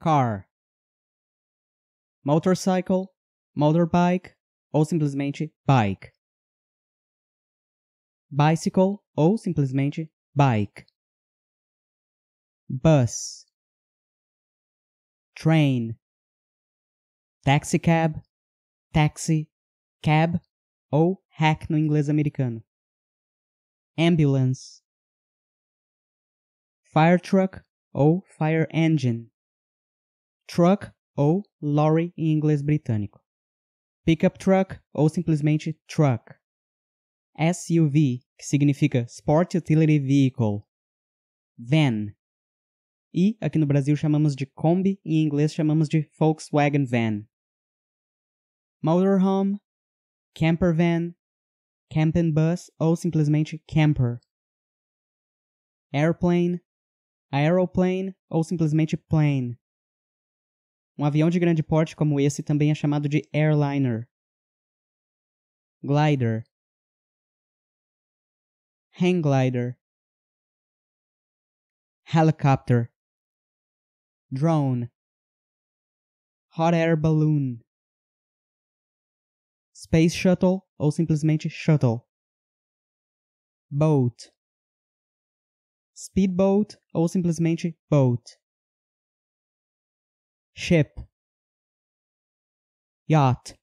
car, motorcycle, motorbike ou simplesmente bike. Bicycle ou simplesmente bike. Bus, train, taxicab, taxi, cab ou hack no inglês americano. Ambulance, fire truck ou fire engine. truck ou lorry em inglês britânico, pickup truck ou simplesmente truck, SUV, que significa Sport Utility Vehicle, van, e aqui no Brasil chamamos de Kombi, em inglês chamamos de Volkswagen Van. Motorhome, camper van, camping bus ou simplesmente camper. Airplane, aeroplane ou simplesmente plane. Um avião de grande porte como esse também é chamado de airliner, glider, hang glider, helicopter, drone, hot air balloon, space shuttle ou simplesmente shuttle, boat, speedboat ou simplesmente boat. ship, yacht,